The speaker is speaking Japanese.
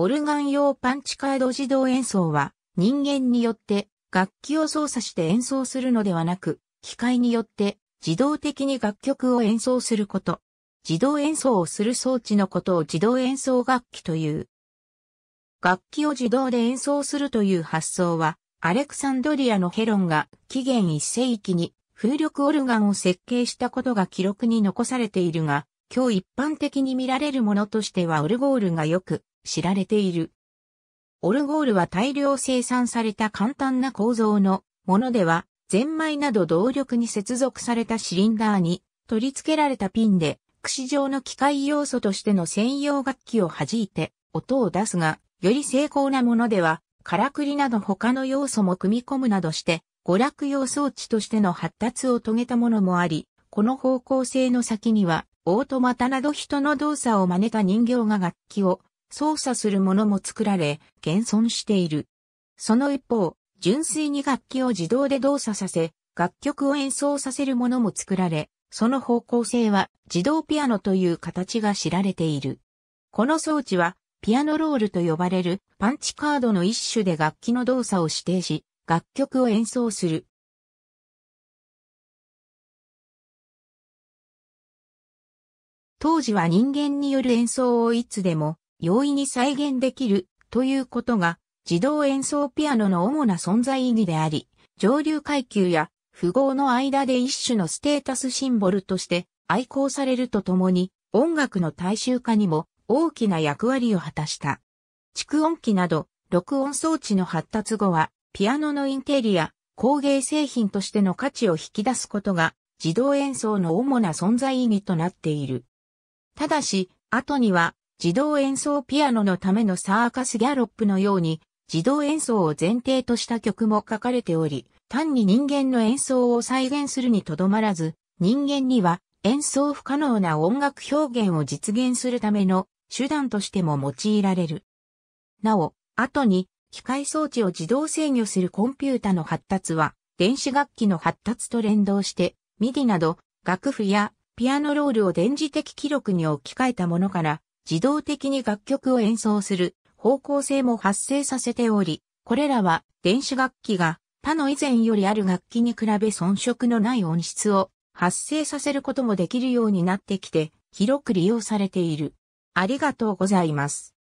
オルガン用パンチカード自動演奏は人間によって楽器を操作して演奏するのではなく、機械によって自動的に楽曲を演奏すること。自動演奏をする装置のことを自動演奏楽器という。楽器を自動で演奏するという発想は、アレクサンドリアのヘロンが紀元1世紀に風力オルガンを設計したことが記録に残されているが、今日一般的に見られるものとしてはオルゴールがよく知られている。オルゴールは大量生産された簡単な構造のものでは、ゼンマイなど動力に接続されたシリンダーに取り付けられたピンで、串状の機械要素としての専用楽器を弾いて音を出すが、より精巧なものでは、からくりなど他の要素も組み込むなどして、娯楽用装置としての発達を遂げたものもあり、この方向性の先には、オートマタなど人の動作を真似た人形が楽器を操作するものも作られ、現存している。その一方、純粋に楽器を自動で動作させ、楽曲を演奏させるものも作られ、その方向性は自動ピアノという形が知られている。この装置はピアノロールと呼ばれるパンチカードの一種で楽器の動作を指定し、楽曲を演奏する。当時は人間による演奏をいつでも容易に再現できるということが自動演奏ピアノの主な存在意義であり、上流階級や富豪の間で一種のステータスシンボルとして愛好されるとともに音楽の大衆化にも大きな役割を果たした。蓄音機など録音装置の発達後はピアノのインテリア、工芸製品としての価値を引き出すことが自動演奏の主な存在意義となっている。ただし、後には自動演奏ピアノのためのサーカスギャロップのように、自動演奏を前提とした曲も書かれており、単に人間の演奏を再現するにとどまらず、人間には演奏不可能な音楽表現を実現するための手段としても用いられる。なお、後に機械装置を自動制御するコンピュータの発達は、電子楽器の発達と連動して、ミディなど楽譜やピアノロールを電磁的記録に置き換えたものから自動的に楽曲を演奏する方向性も発生させており、これらは電子楽器が他の以前よりある楽器に比べ遜色のない音質を発生させることもできるようになってきて広く利用されている。ありがとうございます。